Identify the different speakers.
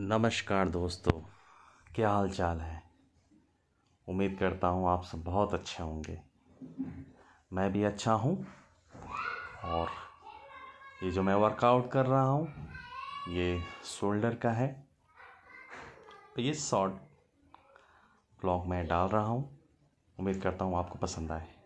Speaker 1: नमस्कार दोस्तों क्या हाल चाल है उम्मीद करता हूँ आप सब बहुत अच्छे होंगे मैं भी अच्छा हूँ और ये जो मैं वर्कआउट कर रहा हूँ ये शोल्डर का है तो ये शॉर्ट ब्लॉग मैं डाल रहा हूँ उम्मीद करता हूँ आपको पसंद आए